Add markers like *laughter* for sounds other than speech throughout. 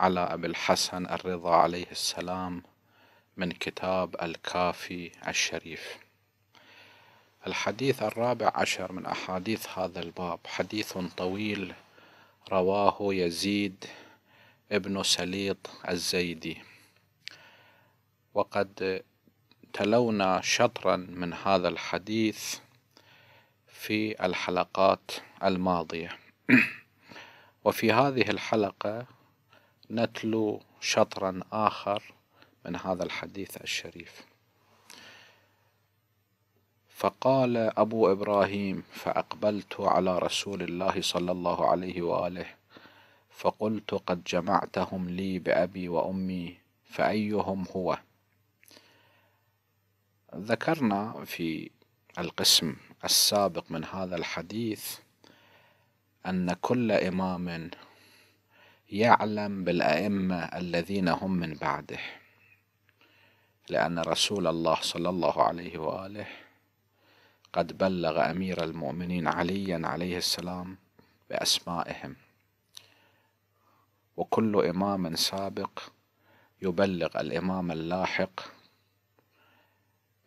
على أبي الحسن الرضا عليه السلام من كتاب الكافي الشريف الحديث الرابع عشر من أحاديث هذا الباب حديث طويل رواه يزيد ابن سليط الزيدي وقد تلونا شطرا من هذا الحديث في الحلقات الماضية *clears throat* وفي هذه الحلقة نتلو شطرا آخر من هذا الحديث الشريف فقال أبو إبراهيم فأقبلت على رسول الله صلى الله عليه وآله فقلت قد جمعتهم لي بأبي وأمي فأيهم هو ذكرنا في القسم السابق من هذا الحديث أن كل إمام يعلم بالأئمة الذين هم من بعده لأن رسول الله صلى الله عليه وآله قد بلغ أمير المؤمنين عليا عليه السلام بأسمائهم وكل إمام سابق يبلغ الإمام اللاحق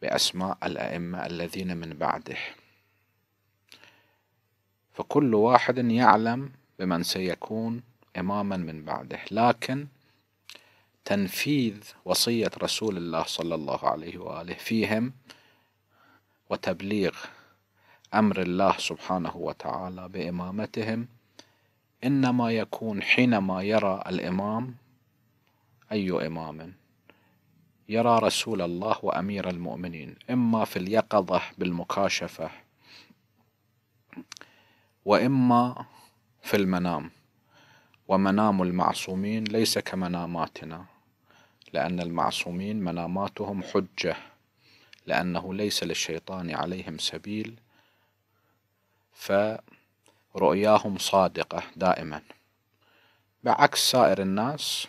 بأسماء الأئمة الذين من بعده فكل واحد يعلم بمن سيكون إماما من بعده لكن تنفيذ وصية رسول الله صلى الله عليه وآله فيهم وتبليغ أمر الله سبحانه وتعالى بإمامتهم إنما يكون حينما يرى الإمام أي إمام يرى رسول الله وأمير المؤمنين إما في اليقظة بالمكاشفة وإما في المنام ومنام المعصومين ليس كمناماتنا لأن المعصومين مناماتهم حجة لأنه ليس للشيطان عليهم سبيل فرؤياهم صادقة دائما بعكس سائر الناس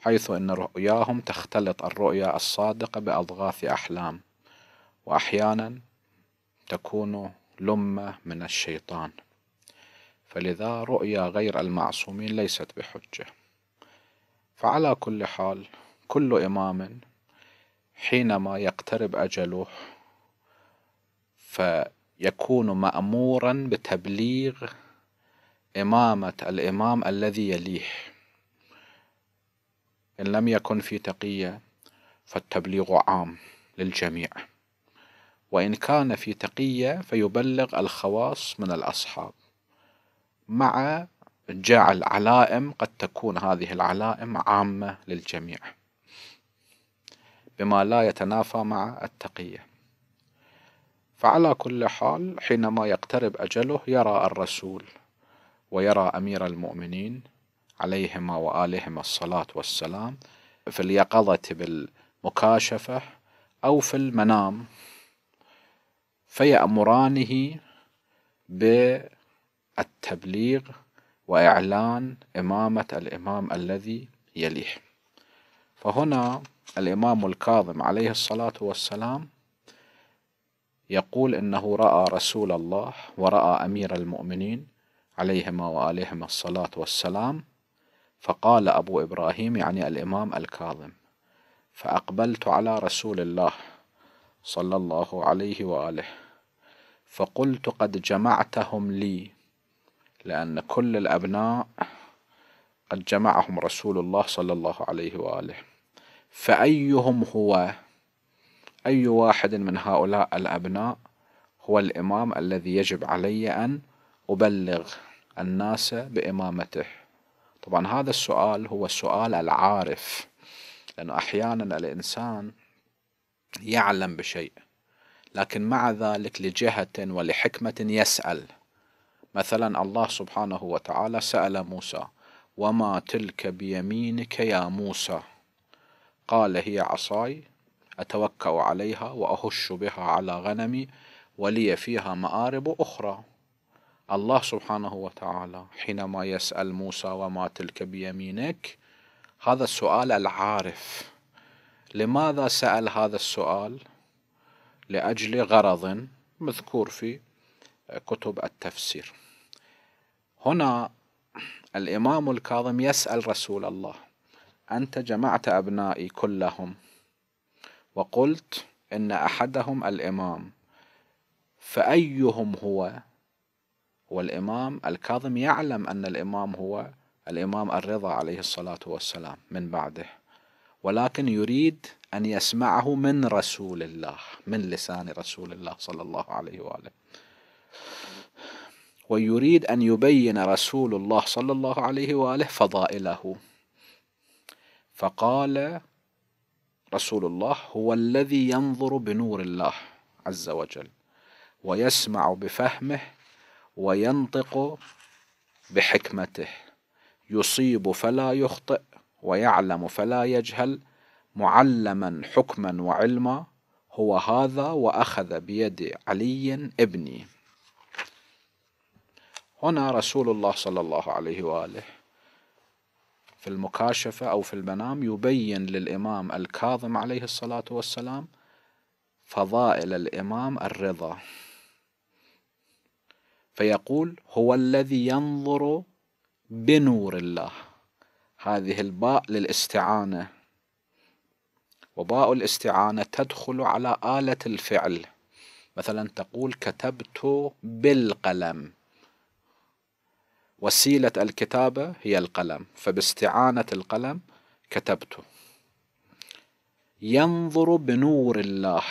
حيث أن رؤياهم تختلط الرؤيا الصادقة بأضغاث أحلام وأحيانا تكون لمة من الشيطان فلذا رؤيا غير المعصومين ليست بحجة فعلى كل حال كل إمام حينما يقترب أجله فيكون مأمورا بتبليغ إمامة الإمام الذي يليه إن لم يكن في تقية فالتبليغ عام للجميع وإن كان في تقية فيبلغ الخواص من الأصحاب مع جعل علائم قد تكون هذه العلائم عامة للجميع بما لا يتنافى مع التقية فعلى كل حال حينما يقترب أجله يرى الرسول ويرى أمير المؤمنين عليهما وآلهما الصلاة والسلام في اليقظة بالمكاشفة أو في المنام فيأمرانه ب التبليغ وإعلان إمامة الإمام الذي يليه فهنا الإمام الكاظم عليه الصلاة والسلام يقول إنه رأى رسول الله ورأى أمير المؤمنين عليهما وآلهما الصلاة والسلام فقال أبو إبراهيم يعني الإمام الكاظم فأقبلت على رسول الله صلى الله عليه وآله فقلت قد جمعتهم لي لأن كل الأبناء قد جمعهم رسول الله صلى الله عليه وآله فأيهم هو أي واحد من هؤلاء الأبناء هو الإمام الذي يجب علي أن أبلغ الناس بإمامته طبعا هذا السؤال هو السؤال العارف لأنه أحيانا الإنسان يعلم بشيء لكن مع ذلك لجهة ولحكمة يسأل مثلا الله سبحانه وتعالى سأل موسى وما تلك بيمينك يا موسى قال هي عصاي أتوكأ عليها وأهش بها على غنمي ولي فيها مآرب أخرى الله سبحانه وتعالى حينما يسأل موسى وما تلك بيمينك هذا السؤال العارف لماذا سأل هذا السؤال لأجل غرض مذكور في كتب التفسير هنا الإمام الكاظم يسأل رسول الله أنت جمعت أبنائي كلهم وقلت إن أحدهم الإمام فأيهم هو والإمام الكاظم يعلم أن الإمام هو الإمام الرضا عليه الصلاة والسلام من بعده ولكن يريد أن يسمعه من رسول الله من لسان رسول الله صلى الله عليه وآله ويريد أن يبين رسول الله صلى الله عليه وآله فضائله فقال رسول الله هو الذي ينظر بنور الله عز وجل ويسمع بفهمه وينطق بحكمته يصيب فلا يخطئ ويعلم فلا يجهل معلما حكما وعلما هو هذا واخذ بيد علي ابني هنا رسول الله صلى الله عليه واله في المكاشفه او في المنام يبين للامام الكاظم عليه الصلاه والسلام فضائل الامام الرضا فيقول هو الذي ينظر بنور الله هذه الباء للاستعانه وباء الاستعانه تدخل على اله الفعل مثلا تقول كتبت بالقلم وسيلة الكتابة هي القلم فباستعانة القلم كتبت ينظر بنور الله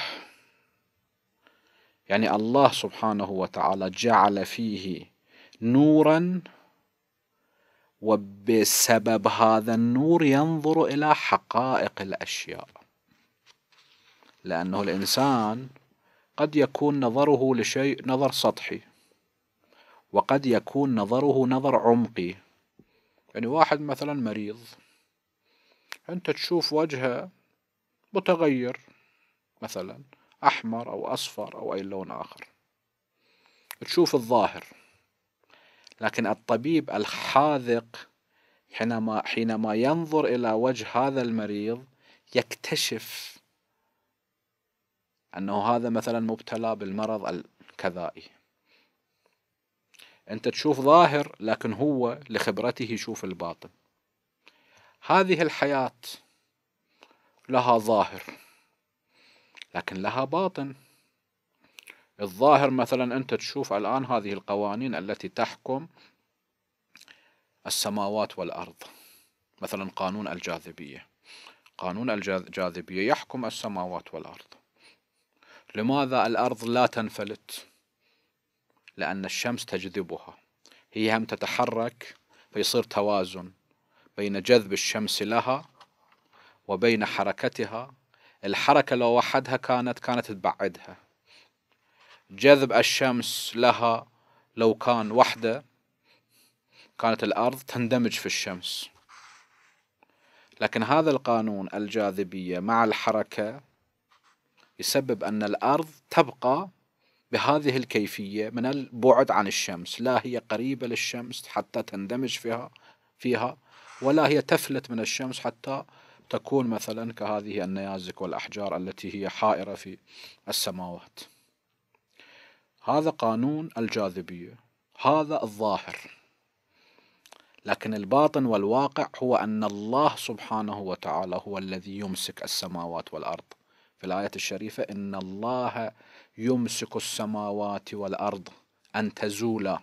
يعني الله سبحانه وتعالى جعل فيه نورا وبسبب هذا النور ينظر إلى حقائق الأشياء لأنه الإنسان قد يكون نظره لشيء نظر سطحي وقد يكون نظره نظر عمقي يعني واحد مثلا مريض أنت تشوف وجهه متغير مثلا أحمر أو أصفر أو أي لون آخر تشوف الظاهر لكن الطبيب الحاذق حينما حينما ينظر إلى وجه هذا المريض يكتشف أنه هذا مثلا مبتلى بالمرض الكذائي أنت تشوف ظاهر لكن هو لخبرته يشوف الباطن هذه الحياة لها ظاهر لكن لها باطن الظاهر مثلا أنت تشوف الآن هذه القوانين التي تحكم السماوات والأرض مثلا قانون الجاذبية قانون الجاذبية يحكم السماوات والأرض لماذا الأرض لا تنفلت لأن الشمس تجذبها هي هم تتحرك فيصير توازن بين جذب الشمس لها وبين حركتها الحركة لو وحدها كانت كانت تبعدها جذب الشمس لها لو كان وحده كانت الأرض تندمج في الشمس لكن هذا القانون الجاذبية مع الحركة يسبب أن الأرض تبقى بهذه الكيفية من البعد عن الشمس لا هي قريبة للشمس حتى تندمج فيها فيها ولا هي تفلت من الشمس حتى تكون مثلا كهذه النيازك والأحجار التي هي حائرة في السماوات هذا قانون الجاذبية هذا الظاهر لكن الباطن والواقع هو أن الله سبحانه وتعالى هو الذي يمسك السماوات والأرض في الآية الشريفة إن الله يمسك السماوات والأرض أن تزولا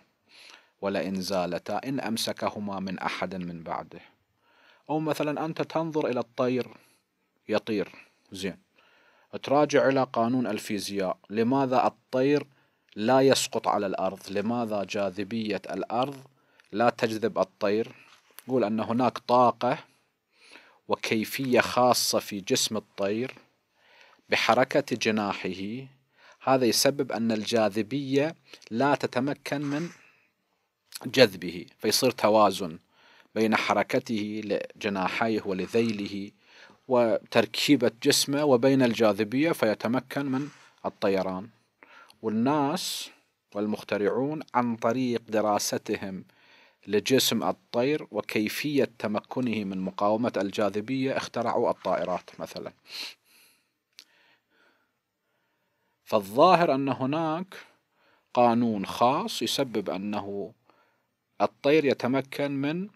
ولئن زالتا إن أمسكهما من أحد من بعده أو مثلا أنت تنظر إلى الطير يطير زين تراجع إلى قانون الفيزياء لماذا الطير لا يسقط على الأرض لماذا جاذبية الأرض لا تجذب الطير قول أن هناك طاقة وكيفية خاصة في جسم الطير بحركة جناحه هذا يسبب أن الجاذبية لا تتمكن من جذبه فيصير توازن بين حركته لجناحيه ولذيله وتركيبة جسمه وبين الجاذبية فيتمكن من الطيران والناس والمخترعون عن طريق دراستهم لجسم الطير وكيفية تمكنه من مقاومة الجاذبية اخترعوا الطائرات مثلا فالظاهر أن هناك قانون خاص يسبب أنه الطير يتمكن من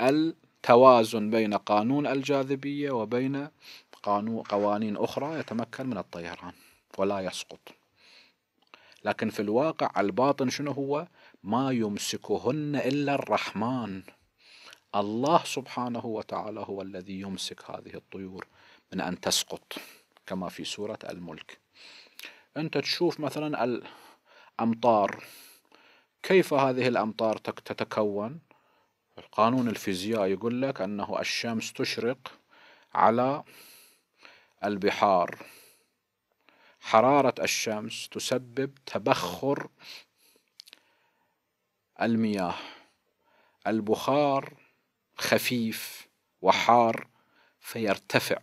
التوازن بين قانون الجاذبية وبين قانون قوانين أخرى يتمكن من الطيران ولا يسقط لكن في الواقع الباطن شنو هو ما يمسكهن إلا الرحمن الله سبحانه وتعالى هو الذي يمسك هذه الطيور من أن تسقط كما في سورة الملك أنت تشوف مثلا الأمطار كيف هذه الأمطار تتكون القانون الفيزيائي يقول لك أنه الشمس تشرق على البحار حرارة الشمس تسبب تبخر المياه البخار خفيف وحار فيرتفع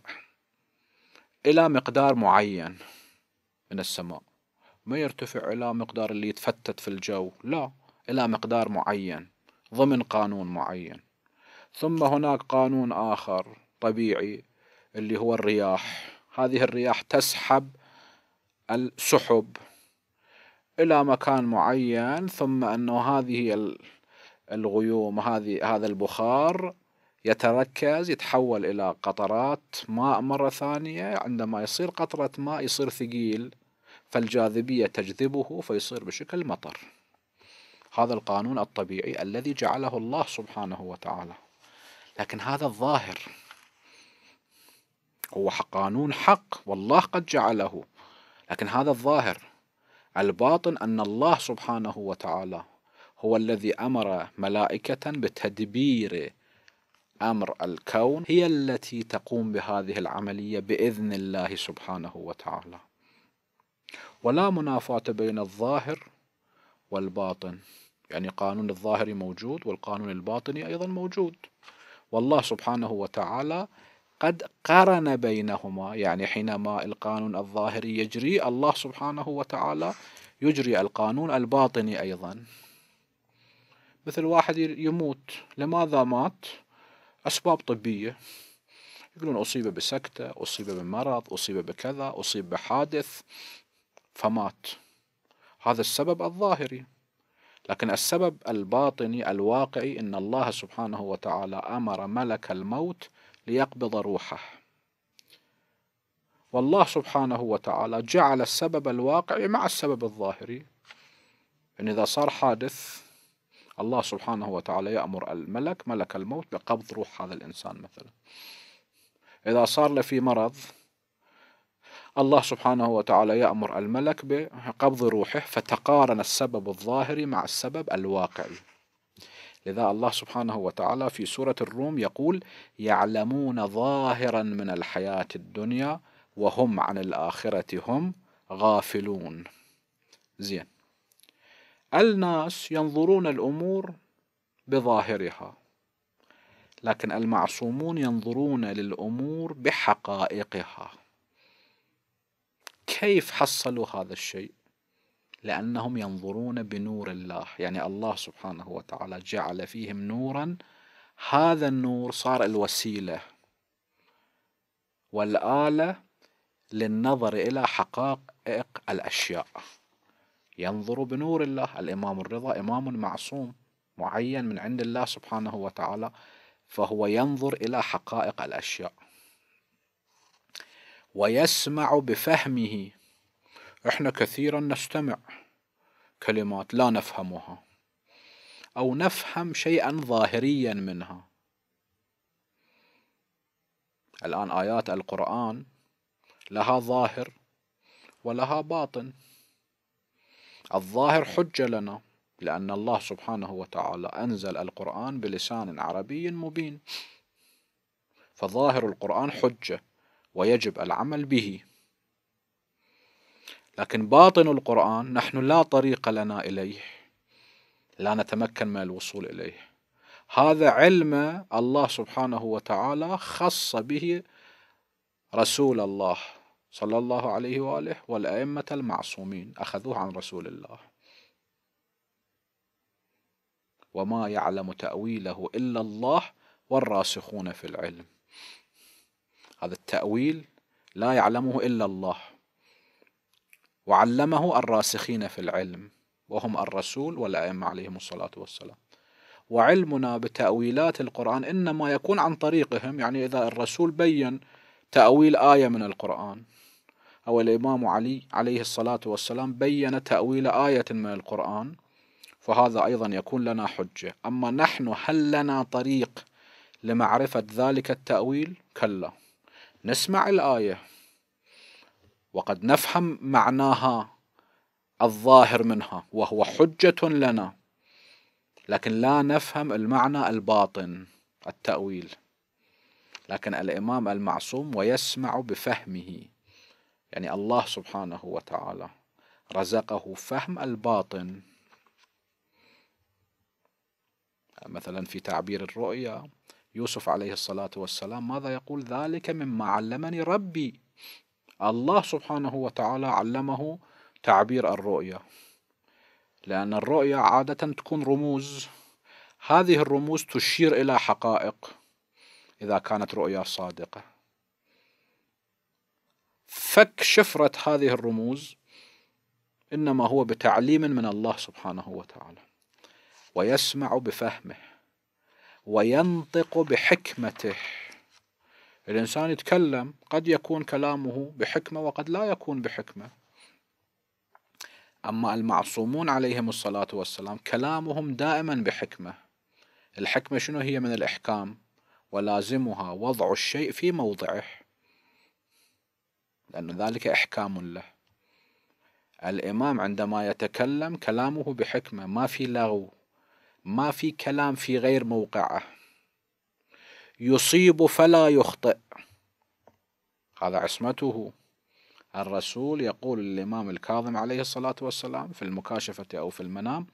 إلى مقدار معين من السماء ما يرتفع إلى مقدار اللي يتفتت في الجو لا إلى مقدار معين ضمن قانون معين ثم هناك قانون آخر طبيعي اللي هو الرياح هذه الرياح تسحب السحب إلى مكان معين ثم أنه هذه الغيوم هذه هذا البخار يتركز يتحول إلى قطرات ماء مرة ثانية عندما يصير قطرة ماء يصير ثقيل فالجاذبية تجذبه فيصير بشكل مطر هذا القانون الطبيعي الذي جعله الله سبحانه وتعالى لكن هذا الظاهر هو قانون حق والله قد جعله لكن هذا الظاهر الباطن أن الله سبحانه وتعالى هو الذي أمر ملائكة بتدبير أمر الكون هي التي تقوم بهذه العملية بإذن الله سبحانه وتعالى ولا منافاة بين الظاهر والباطن يعني قانون الظاهر موجود والقانون الباطني أيضا موجود والله سبحانه وتعالى قد قرن بينهما يعني حينما القانون الظاهري يجري الله سبحانه وتعالى يجري القانون الباطني أيضا مثل واحد يموت لماذا مات أسباب طبية يقولون أصيب بسكتة أصيب بمرض أصيب بكذا أصيب بحادث فمات هذا السبب الظاهري لكن السبب الباطني الواقعي ان الله سبحانه وتعالى امر ملك الموت ليقبض روحه والله سبحانه وتعالى جعل السبب الواقعي مع السبب الظاهري ان اذا صار حادث الله سبحانه وتعالى يامر الملك ملك الموت بقبض روح هذا الانسان مثلا اذا صار له في مرض الله سبحانه وتعالى يأمر الملك بقبض روحه فتقارن السبب الظاهري مع السبب الواقعي لذا الله سبحانه وتعالى في سورة الروم يقول يعلمون ظاهرا من الحياة الدنيا وهم عن الآخرة هم غافلون زين الناس ينظرون الأمور بظاهرها لكن المعصومون ينظرون للأمور بحقائقها كيف حصلوا هذا الشيء لأنهم ينظرون بنور الله يعني الله سبحانه وتعالى جعل فيهم نورا هذا النور صار الوسيلة والآلة للنظر إلى حقائق الأشياء ينظر بنور الله الإمام الرضا إمام معصوم معين من عند الله سبحانه وتعالى فهو ينظر إلى حقائق الأشياء ويسمع بفهمه احنا كثيرا نستمع كلمات لا نفهمها او نفهم شيئا ظاهريا منها الان ايات القران لها ظاهر ولها باطن الظاهر حجه لنا لأن الله سبحانه وتعالى أنزل القرآن بلسان عربي مبين فظاهر القرآن حجة ويجب العمل به لكن باطن القرآن نحن لا طريق لنا إليه لا نتمكن من الوصول إليه هذا علم الله سبحانه وتعالى خص به رسول الله صلى الله عليه وآله والأئمة المعصومين أخذوه عن رسول الله وما يعلم تأويله إلا الله والراسخون في العلم هذا التأويل لا يعلمه إلا الله وعلمه الراسخين في العلم وهم الرسول والأئمة عليهم الصلاة والسلام وعلمنا بتأويلات القرآن إنما يكون عن طريقهم يعني إذا الرسول بين تأويل آية من القرآن أو الإمام علي عليه الصلاة والسلام بين تأويل آية من القرآن فهذا أيضا يكون لنا حجة أما نحن هل لنا طريق لمعرفة ذلك التأويل؟ كلا نسمع الآية وقد نفهم معناها الظاهر منها وهو حجة لنا لكن لا نفهم المعنى الباطن التأويل لكن الإمام المعصوم ويسمع بفهمه يعني الله سبحانه وتعالى رزقه فهم الباطن مثلا في تعبير الرؤيا يوسف عليه الصلاة والسلام ماذا يقول ذلك مما علمني ربي الله سبحانه وتعالى علمه تعبير الرؤية لأن الرؤية عادة تكون رموز هذه الرموز تشير إلى حقائق إذا كانت رؤيا صادقة فك شفرة هذه الرموز إنما هو بتعليم من الله سبحانه وتعالى ويسمع بفهمه وينطق بحكمته الإنسان يتكلم قد يكون كلامه بحكمة وقد لا يكون بحكمة أما المعصومون عليهم الصلاة والسلام كلامهم دائما بحكمة الحكمة شنو هي من الإحكام ولازمها وضع الشيء في موضعه لأن ذلك إحكام له الإمام عندما يتكلم كلامه بحكمة ما في لغو ما في كلام في غير موقعه يصيب فلا يخطئ هذا عصمته الرسول يقول للإمام الكاظم عليه الصلاة والسلام في المكاشفة أو في المنام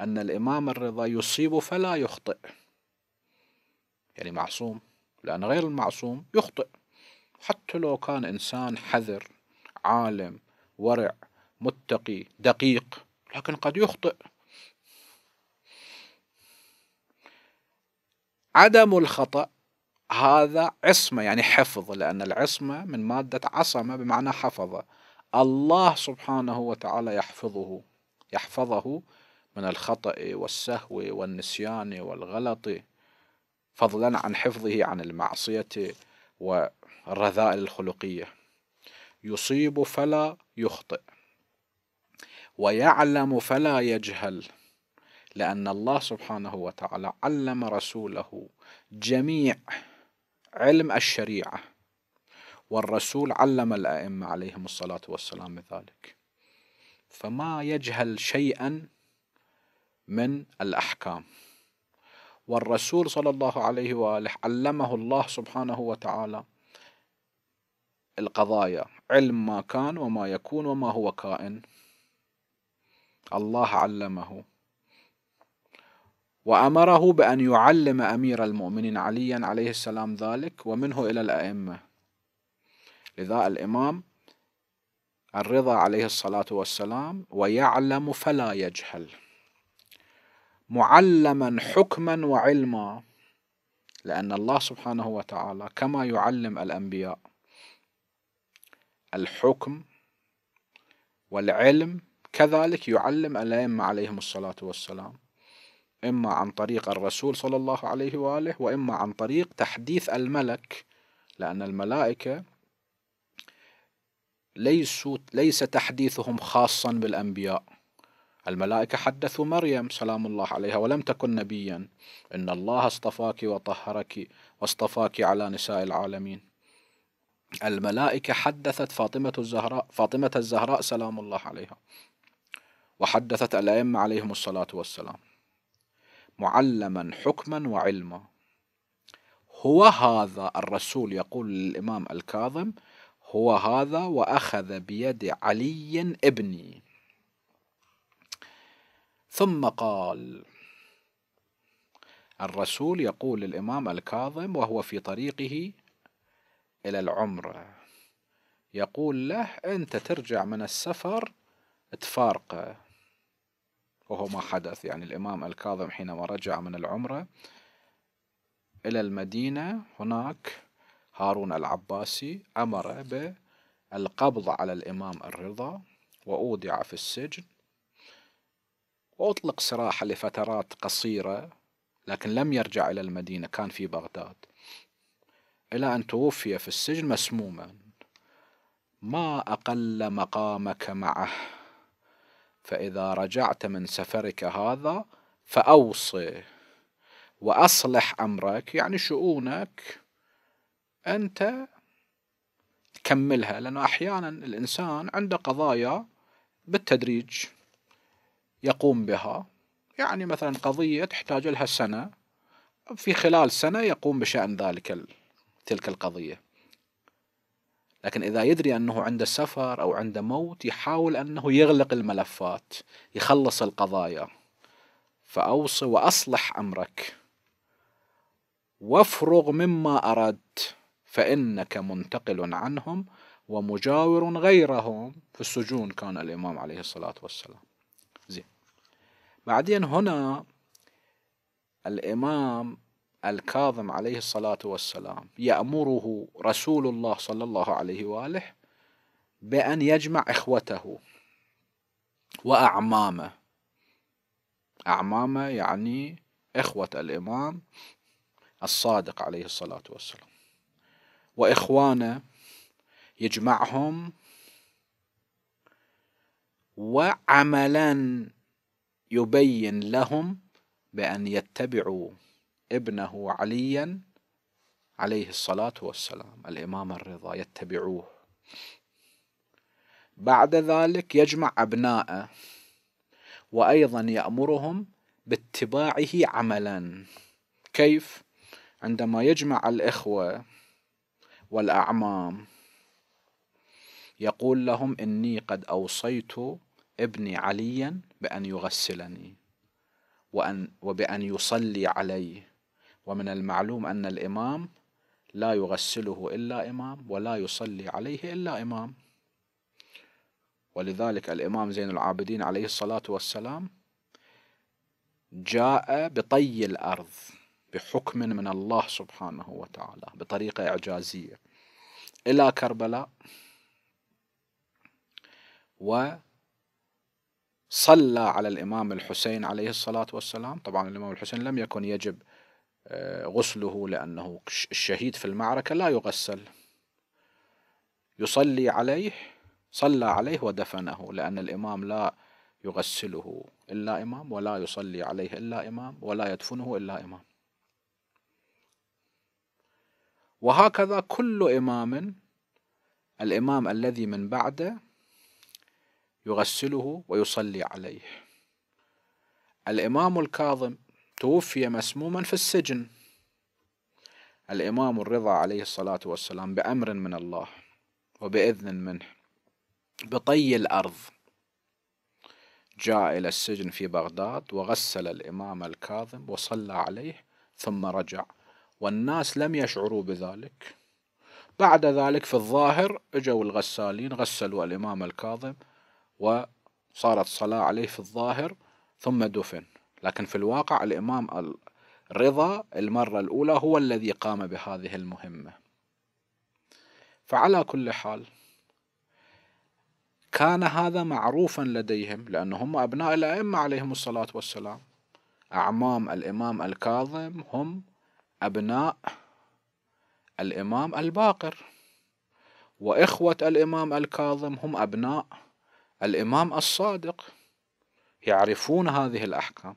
أن الإمام الرضا يصيب فلا يخطئ يعني معصوم لأن غير المعصوم يخطئ حتى لو كان إنسان حذر عالم ورع متقي دقيق لكن قد يخطئ عدم الخطأ هذا عصمة يعني حفظ لأن العصمة من مادة عصمة بمعنى حفظة الله سبحانه وتعالى يحفظه يحفظه من الخطأ والسهو والنسيان والغلط فضلا عن حفظه عن المعصية والرذائل الخلقية يصيب فلا يخطئ ويعلم فلا يجهل لأن الله سبحانه وتعالى علم رسوله جميع علم الشريعة والرسول علم الأئمة عليهم الصلاة والسلام ذلك فما يجهل شيئا من الأحكام والرسول صلى الله عليه وآله علمه الله سبحانه وتعالى القضايا علم ما كان وما يكون وما هو كائن الله علمه وأمره بأن يعلم أمير المؤمنين عليا عليه السلام ذلك ومنه إلى الأئمة لذا الإمام الرضا عليه الصلاة والسلام ويعلم فلا يجهل معلما حكما وعلما لأن الله سبحانه وتعالى كما يعلم الأنبياء الحكم والعلم كذلك يعلم الأئمة عليهم الصلاة والسلام إما عن طريق الرسول صلى الله عليه وآله وإما عن طريق تحديث الملك لأن الملائكة ليسوا ليس تحديثهم خاصا بالأنبياء الملائكة حدثوا مريم سلام الله عليها ولم تكن نبيا إن الله اصطفاك وطهرك واصطفاك على نساء العالمين الملائكة حدثت فاطمة الزهراء فاطمة الزهراء سلام الله عليها وحدثت الأئمة عليهم الصلاة والسلام معلما حكما وعلما هو هذا الرسول يقول للإمام الكاظم هو هذا وأخذ بيد علي ابني ثم قال الرسول يقول للإمام الكاظم وهو في طريقه إلى العمرة يقول له أنت ترجع من السفر تفارقه وهو ما حدث يعني الإمام الكاظم حينما رجع من العمرة إلى المدينة هناك هارون العباسي أمر بالقبض على الإمام الرضا وأودع في السجن وأطلق سراحه لفترات قصيرة لكن لم يرجع إلى المدينة كان في بغداد إلى أن توفي في السجن مسموما ما أقل مقامك معه فإذا رجعت من سفرك هذا فأوصي وأصلح أمرك يعني شؤونك أنت كملها لأنه أحيانا الإنسان عنده قضايا بالتدريج يقوم بها يعني مثلا قضية تحتاج لها سنة في خلال سنة يقوم بشأن ذلك تلك القضية لكن إذا يدري أنه عنده سفر أو عنده موت يحاول أنه يغلق الملفات يخلص القضايا فأوصي وأصلح أمرك وافرغ مما أردت فإنك منتقل عنهم ومجاور غيرهم في السجون كان الإمام عليه الصلاة والسلام زين بعدين هنا الإمام الكاظم عليه الصلاة والسلام يأمره رسول الله صلى الله عليه وآله بأن يجمع إخوته وأعمامه أعمامه يعني إخوة الإمام الصادق عليه الصلاة والسلام وإخوانه يجمعهم وعملا يبين لهم بأن يتبعوا ابنه عليا عليه الصلاة والسلام الإمام الرضا يتبعوه بعد ذلك يجمع أبناءه وأيضا يأمرهم باتباعه عملا كيف؟ عندما يجمع الإخوة والأعمام يقول لهم إني قد أوصيت ابني عليا بأن يغسلني وأن وبأن يصلي عليه ومن المعلوم أن الإمام لا يغسله إلا إمام ولا يصلي عليه إلا إمام ولذلك الإمام زين العابدين عليه الصلاة والسلام جاء بطي الأرض بحكم من الله سبحانه وتعالى بطريقة إعجازية إلى كربلاء وصلى على الإمام الحسين عليه الصلاة والسلام طبعا الإمام الحسين لم يكن يجب آه، غسله لأنه الشهيد في المعركة لا يغسل يصلي عليه صلى عليه ودفنه لأن الإمام لا يغسله إلا إمام ولا يصلي عليه إلا إمام ولا يدفنه إلا إمام وهكذا كل إمام الإمام الذي من بعده يغسله ويصلي عليه الإمام الكاظم توفي مسموما في السجن الإمام الرضا عليه الصلاة والسلام بأمر من الله وبإذن منه بطي الأرض جاء إلى السجن في بغداد وغسل الإمام الكاظم وصلى عليه ثم رجع والناس لم يشعروا بذلك بعد ذلك في الظاهر اجوا الغسالين غسلوا الإمام الكاظم وصارت صلاة عليه في الظاهر ثم دفن لكن في الواقع الإمام الرضا المرة الأولى هو الذي قام بهذه المهمة فعلى كل حال كان هذا معروفا لديهم لأنهم أبناء الأئمة عليهم الصلاة والسلام أعمام الإمام الكاظم هم أبناء الإمام الباقر وإخوة الإمام الكاظم هم أبناء الإمام الصادق يعرفون هذه الأحكام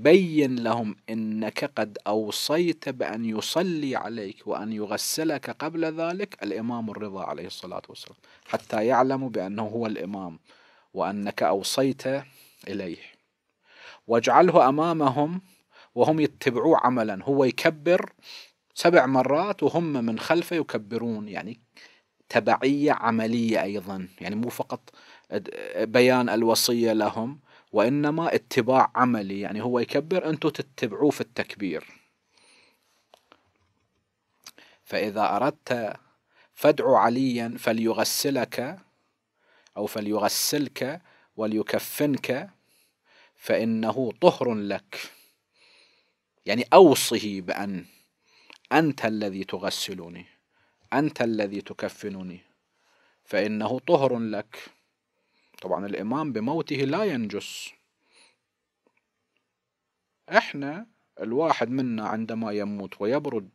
بين لهم انك قد اوصيت بان يصلي عليك وان يغسلك قبل ذلك الامام الرضا عليه الصلاه والسلام حتى يعلموا بانه هو الامام وانك اوصيت اليه واجعله امامهم وهم يتبعوه عملا هو يكبر سبع مرات وهم من خلفه يكبرون يعني تبعيه عمليه ايضا يعني مو فقط بيان الوصيه لهم وإنما اتباع عملي يعني هو يكبر أنتم تتبعوه في التكبير فإذا أردت فادع عليا فليغسلك أو فليغسلك وليكفنك فإنه طهر لك يعني أوصه بأن أنت الذي تغسلني أنت الذي تكفنني فإنه طهر لك طبعا الإمام بموته لا ينجس احنا الواحد منا عندما يموت ويبرد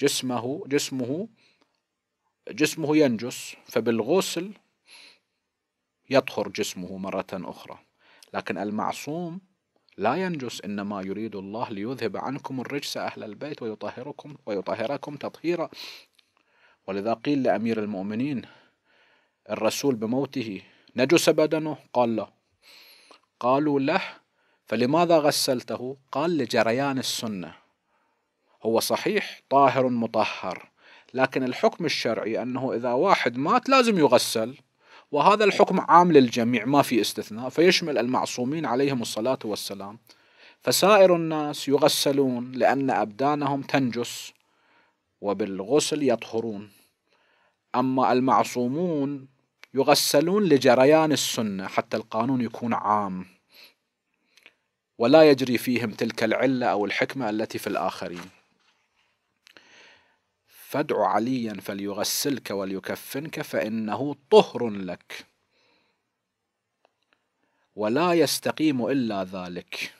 جسمه جسمه جسمه ينجس فبالغسل يطهر جسمه مرة أخرى لكن المعصوم لا ينجس إنما يريد الله ليذهب عنكم الرجس أهل البيت ويطهركم ويطهركم تطهيرا ولذا قيل لأمير المؤمنين الرسول بموته نجس بدنه قال لا قالوا له فلماذا غسلته قال لجريان السنة هو صحيح طاهر مطهر لكن الحكم الشرعي أنه إذا واحد مات لازم يغسل وهذا الحكم عام للجميع ما في استثناء فيشمل المعصومين عليهم الصلاة والسلام فسائر الناس يغسلون لأن أبدانهم تنجس وبالغسل يطهرون أما المعصومون يغسلون لجريان السنة حتى القانون يكون عام ولا يجري فيهم تلك العلة أو الحكمة التي في الآخرين فادع عليا فليغسلك وليكفنك فإنه طهر لك ولا يستقيم إلا ذلك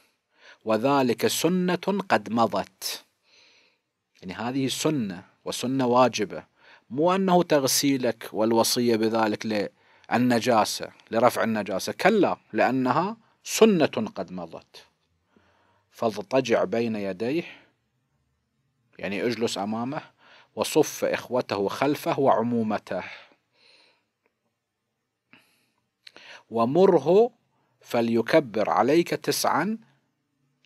وذلك سنة قد مضت يعني هذه سنة وسنة واجبة مو أنه تغسيلك والوصية بذلك للنجاسة لرفع النجاسة كلا لأنها سنة قد مضت فاضطجع بين يديه يعني اجلس أمامه وصف إخوته خلفه وعمومته ومره فليكبر عليك تسعا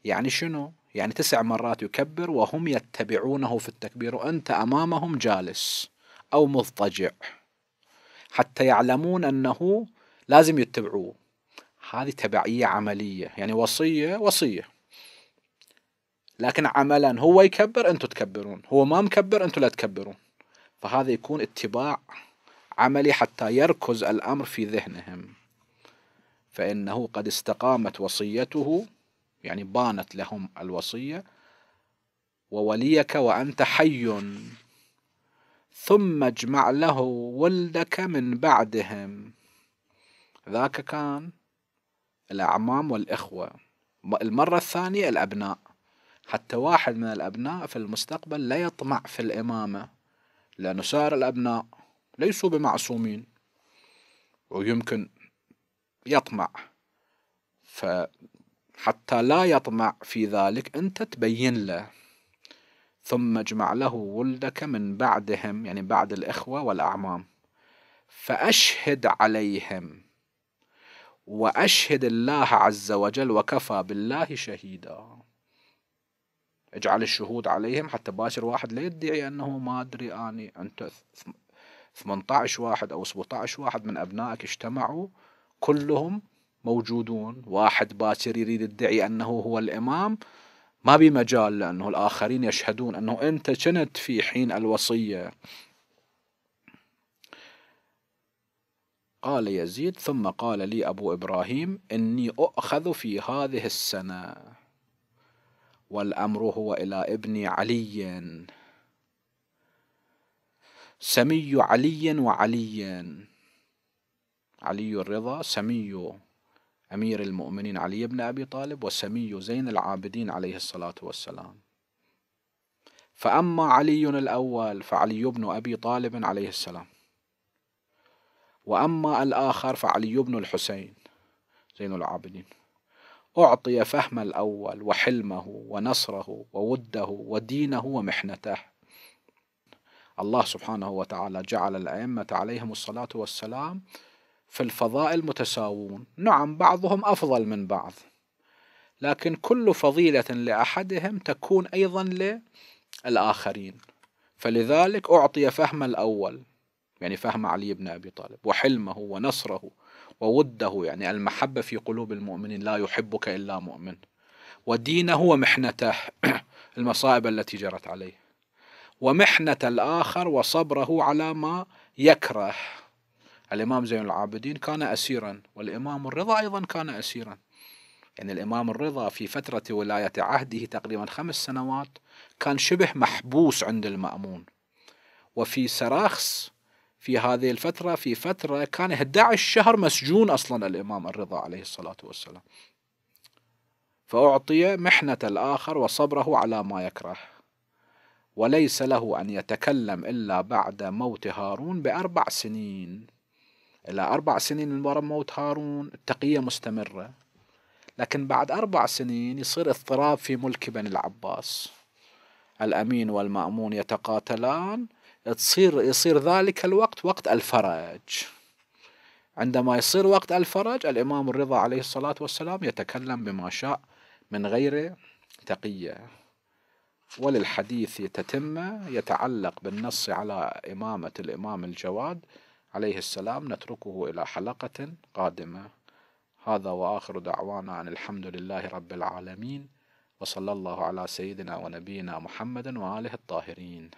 يعني شنو يعني تسع مرات يكبر وهم يتبعونه في التكبير وأنت أمامهم جالس أو مضطجع حتى يعلمون أنه لازم يتبعوه هذه تبعية عملية يعني وصية وصية لكن عملا هو يكبر أنتم تكبرون هو ما مكبر أنتم لا تكبرون فهذا يكون اتباع عملي حتى يركز الأمر في ذهنهم فإنه قد استقامت وصيته يعني بانت لهم الوصية ووليك وأنت حي ثم اجمع له ولدك من بعدهم ذاك كان الأعمام والإخوة المرة الثانية الأبناء حتى واحد من الأبناء في المستقبل لا يطمع في الإمامة لأنه صار الأبناء ليسوا بمعصومين ويمكن يطمع فحتى لا يطمع في ذلك أنت تبين له ثم اجمع له ولدك من بعدهم يعني بعد الإخوة والأعمام فأشهد عليهم وأشهد الله عز وجل وكفى بالله شهيدا اجعل الشهود عليهم حتى باشر واحد لا يدعي أنه ما أدري أني أنت 18 واحد أو 17 واحد من أبنائك اجتمعوا كلهم موجودون واحد باكر يريد يدعي أنه هو الإمام ما بمجال لأنه الآخرين يشهدون أنه أنت كنت في حين الوصية قال يزيد ثم قال لي أبو إبراهيم إني أؤخذ في هذه السنة والأمر هو إلى ابن علي سمي علي وعلي علي الرضا سمي أمير المؤمنين علي بن أبي طالب وسمي زين العابدين عليه الصلاة والسلام فأما علي الأول فعلي بن أبي طالب عليه السلام وأما الآخر فعلي بن الحسين زين العابدين أعطي فهم الأول وحلمه ونصره ووده ودينه ومحنته الله سبحانه وتعالى جعل الأئمة عليهم الصلاة والسلام في الفضائل متساوون نعم بعضهم أفضل من بعض لكن كل فضيلة لأحدهم تكون أيضا للآخرين فلذلك أعطي فهم الأول يعني فهم علي بن أبي طالب وحلمه ونصره ووده يعني المحبة في قلوب المؤمنين لا يحبك إلا مؤمن ودينه ومحنته *clears throat* المصائب التي جرت عليه ومحنة الآخر وصبره على ما يكره الإمام زين العابدين كان أسيرا والإمام الرضا أيضا كان أسيرا يعني الإمام الرضا في فترة ولاية عهده تقريبا خمس سنوات كان شبه محبوس عند المأمون وفي سراخس في هذه الفترة في فترة كان 11 شهر مسجون أصلا الإمام الرضا عليه الصلاة والسلام فأعطي محنة الآخر وصبره على ما يكره وليس له أن يتكلم إلا بعد موت هارون بأربع سنين الأربع سنين من وراء موت هارون التقية مستمرة لكن بعد أربع سنين يصير اضطراب في ملك بني العباس الأمين والمأمون يتقاتلان تصير يصير ذلك الوقت وقت الفرج عندما يصير وقت الفرج الإمام الرضا عليه الصلاة والسلام يتكلم بما شاء من غير تقية وللحديث تتمة يتعلق بالنص على إمامة الإمام الجواد عليه السلام نتركه إلى حلقة قادمة هذا وآخر دعوانا عن الحمد لله رب العالمين وصلى الله على سيدنا ونبينا محمد وآله الطاهرين